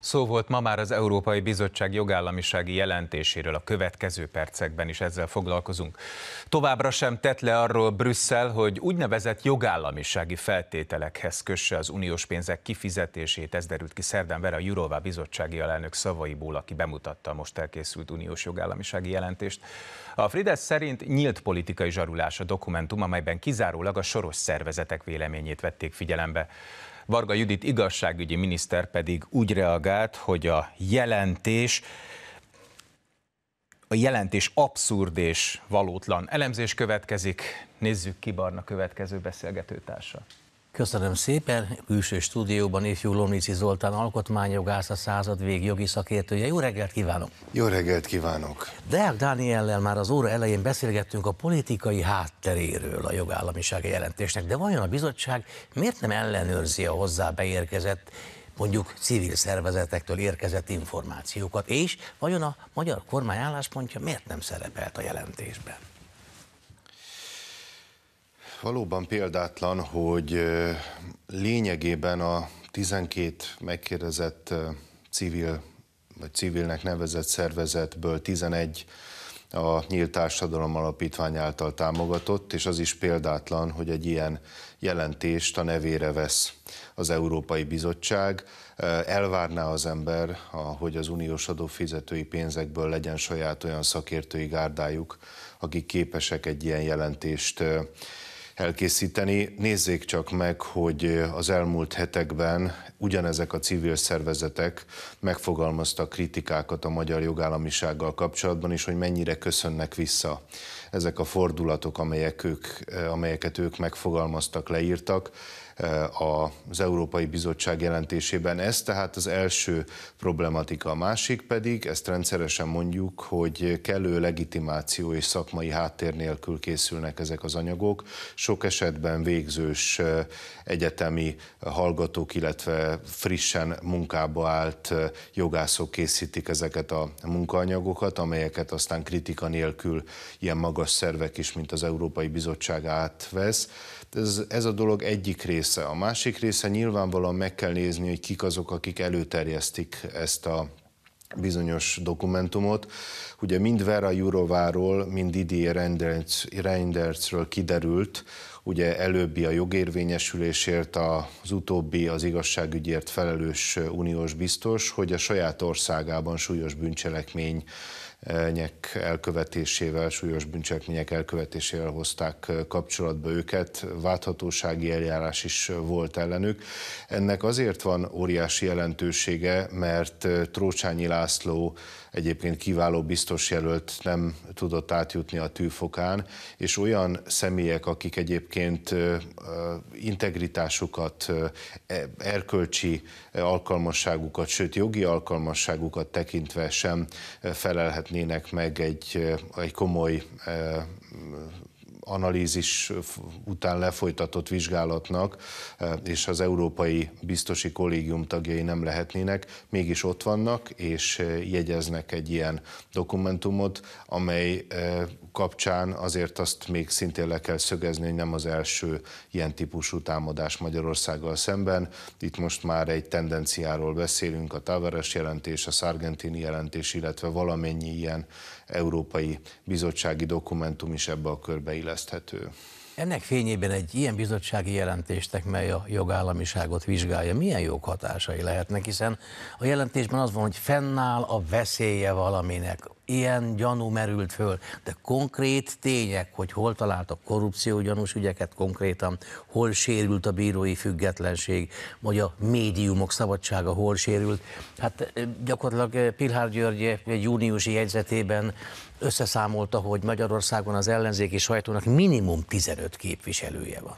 Szó volt ma már az Európai Bizottság jogállamisági jelentéséről, a következő percekben is ezzel foglalkozunk. Továbbra sem tett le arról Brüsszel, hogy úgynevezett jogállamisági feltételekhez kösse az uniós pénzek kifizetését, ez derült ki szerdán Vera Jurová bizottsági alelnök szavaiból, aki bemutatta a most elkészült uniós jogállamisági jelentést. A Fridesz szerint nyílt politikai zsarulás a dokumentum, amelyben kizárólag a soros szervezetek véleményét vették figyelembe. Varga Judit igazságügyi miniszter pedig úgy reagált, hogy a jelentés a jelentés abszurd és valótlan elemzés következik. Nézzük ki Barna következő beszélgetőtársa. Köszönöm szépen. Külső stúdióban ifjú Lomnici Zoltán alkotmányjogász, a század vég jogi szakértője. Jó reggelt kívánok! Jó reggelt kívánok! Deák Dániellel már az óra elején beszélgettünk a politikai hátteréről a jogállamisági jelentésnek, de vajon a bizottság miért nem ellenőrzi a hozzá beérkezett mondjuk civil szervezetektől érkezett információkat, és vajon a magyar kormány álláspontja miért nem szerepelt a jelentésben? valóban példátlan, hogy lényegében a 12 megkérdezett civil vagy civilnek nevezett szervezetből 11 a Nyílt Társadalom Alapítvány által támogatott, és az is példátlan, hogy egy ilyen jelentést a nevére vesz az Európai Bizottság. Elvárná az ember, hogy az uniós adófizetői pénzekből legyen saját olyan szakértői gárdájuk, akik képesek egy ilyen jelentést elkészíteni. Nézzék csak meg, hogy az elmúlt hetekben ugyanezek a civil szervezetek megfogalmaztak kritikákat a magyar jogállamisággal kapcsolatban, és hogy mennyire köszönnek vissza ezek a fordulatok, amelyek ők, amelyeket ők megfogalmaztak, leírtak. Eh, az Európai Bizottság jelentésében ez, tehát az első problematika. A másik pedig, ezt rendszeresen mondjuk, hogy kellő legitimáció és szakmai háttér nélkül készülnek ezek az anyagok. Sok esetben végzős eh, egyetemi hallgatók, illetve frissen munkába állt eh, jogászok készítik ezeket a munkaanyagokat, amelyeket aztán kritika nélkül ilyen magas szervek is, mint az Európai Bizottság átvesz. Ez, ez a dolog egyik része része. A másik része nyilvánvalóan meg kell nézni, hogy kik azok, akik előterjesztik ezt a bizonyos dokumentumot. Ugye mind Vera Jurováról, mind Didier Reindertz, Reindertzről kiderült, ugye előbbi a jogérvényesülésért, az utóbbi az igazságügyért felelős uniós biztos, hogy a saját országában súlyos bűncselekmény nyek elkövetésével, súlyos bűncselekmények elkövetésével hozták kapcsolatba őket, válthatósági eljárás is volt ellenük. Ennek azért van óriási jelentősége, mert Trócsányi László egyébként kiváló biztos jelölt nem tudott átjutni a tűfokán, és olyan személyek, akik egyébként integritásukat, e, erkölcsi alkalmasságukat, sőt jogi alkalmasságukat tekintve sem felelhet szüntetnének meg egy, egy komoly analízis után lefolytatott vizsgálatnak, és az Európai Biztosi Kollégium tagjai nem lehetnének, mégis ott vannak, és jegyeznek egy ilyen dokumentumot, amely kapcsán azért azt még szintén le kell szögezni, hogy nem az első ilyen típusú támadás Magyarországgal szemben. Itt most már egy tendenciáról beszélünk, a Tavares jelentés, a Sargentini jelentés, illetve valamennyi ilyen európai bizottsági dokumentum is ebbe a körbe illesz fejleszthető. Ennek fényében egy ilyen bizottsági jelentéstek, mely a jogállamiságot vizsgálja, milyen jó hatásai lehetnek, hiszen a jelentésben az van, hogy fennáll a veszélye valaminek. Ilyen gyanú merült föl, de konkrét tények, hogy hol találtak korrupciógyanús ügyeket konkrétan, hol sérült a bírói függetlenség, vagy a médiumok szabadsága hol sérült. Hát gyakorlatilag Pilhár György egy júniusi jegyzetében összeszámolta, hogy Magyarországon az ellenzéki sajtónak minimum 15 képviselője van.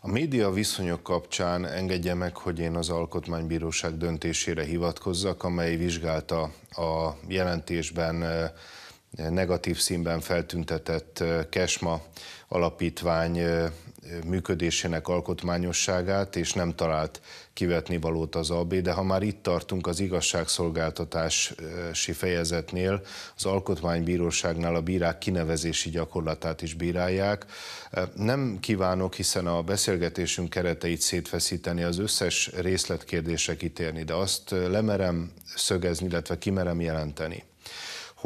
A média viszonyok kapcsán engedje meg, hogy én az Alkotmánybíróság döntésére hivatkozzak, amely vizsgálta a jelentésben eh, negatív színben feltüntetett Kesma alapítvány működésének alkotmányosságát, és nem talált kivetni valót az AB, de ha már itt tartunk az igazságszolgáltatási fejezetnél, az alkotmánybíróságnál a bírák kinevezési gyakorlatát is bírálják. Nem kívánok, hiszen a beszélgetésünk kereteit szétfeszíteni, az összes részletkérdése kitérni, de azt lemerem szögezni, illetve kimerem jelenteni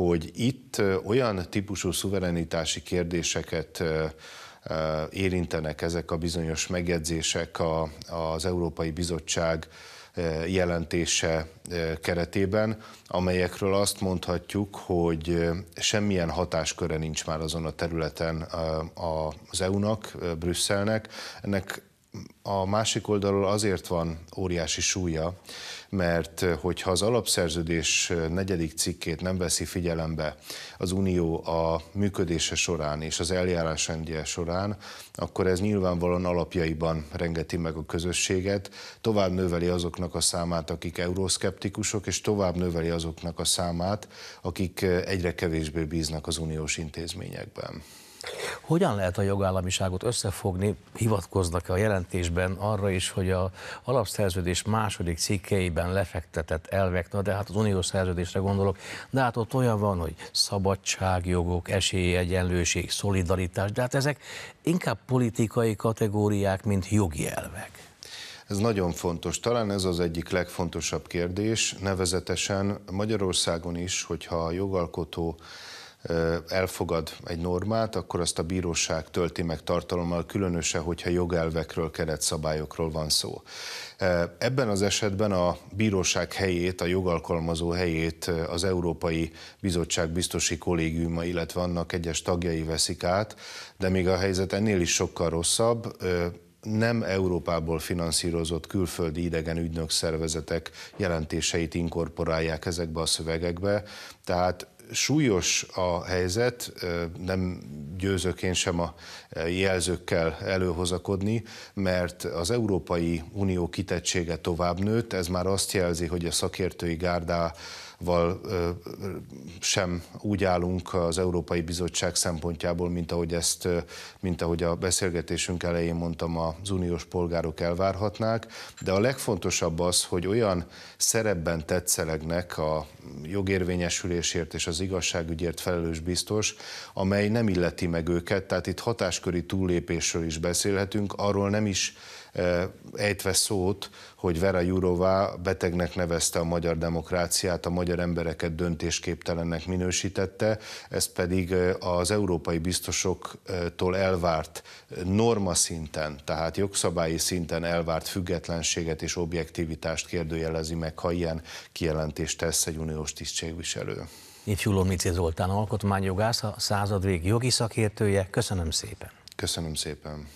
hogy itt olyan típusú szuverenitási kérdéseket érintenek ezek a bizonyos megjegyzések a, az Európai Bizottság jelentése keretében, amelyekről azt mondhatjuk, hogy semmilyen hatásköre nincs már azon a területen az EU-nak, Brüsszelnek. Ennek a másik oldalról azért van óriási súlya, mert eh, hogyha az alapszerződés eh, negyedik cikkét nem veszi figyelembe az Unió a működése során és az eljárásrendje során, akkor ez nyilvánvalóan alapjaiban rengeti meg a közösséget, tovább növeli azoknak a számát, akik euroszkeptikusok, és tovább növeli azoknak a számát, akik eh, egyre kevésbé bíznak az uniós intézményekben. Hogyan lehet a jogállamiságot összefogni? Hivatkoznak a jelentésben arra is, hogy a alapszerződés második cikkeiben lefektetett elvek, na de hát az uniós szerződésre gondolok, de hát ott olyan van, hogy szabadságjogok, esélyegyenlőség, szolidaritás, de hát ezek inkább politikai kategóriák, mint jogi elvek. Ez nagyon fontos. Talán ez az egyik legfontosabb kérdés, nevezetesen Magyarországon is, hogyha a jogalkotó elfogad egy normát, akkor azt a bíróság tölti meg tartalommal, különösen, hogyha jogelvekről, keretszabályokról van szó. Ebben az esetben a bíróság helyét, a jogalkalmazó helyét az Európai Bizottság biztosi kollégiuma, illetve annak egyes tagjai veszik át, de még a helyzet ennél is sokkal rosszabb nem Európából finanszírozott külföldi idegen ügynök szervezetek jelentéseit inkorporálják ezekbe a szövegekbe, tehát súlyos a helyzet, nem győzök én sem a jelzőkkel előhozakodni, mert az Európai Unió kitettsége tovább nőtt, ez már azt jelzi, hogy a szakértői gárdá val sem úgy állunk az Európai Bizottság szempontjából, mint ahogy ezt, mint ahogy a beszélgetésünk elején mondtam, az uniós polgárok elvárhatnák, de a legfontosabb az, hogy olyan szerepben tetszelegnek a jogérvényesülésért és az igazságügyért felelős biztos, amely nem illeti meg őket, tehát itt hatásköri túllépésről is beszélhetünk, arról nem is ejtve szót, hogy Vera Jurová betegnek nevezte a magyar demokráciát, a magyar embereket döntésképtelennek minősítette, ez pedig az európai biztosoktól elvárt norma szinten, tehát jogszabályi szinten elvárt függetlenséget és objektivitást kérdőjelezi meg, ha ilyen kijelentést tesz egy uniós tisztségviselő. Itt Julomnici Zoltán alkotmányjogász, a századvég jogi szakértője. Köszönöm szépen. Köszönöm szépen.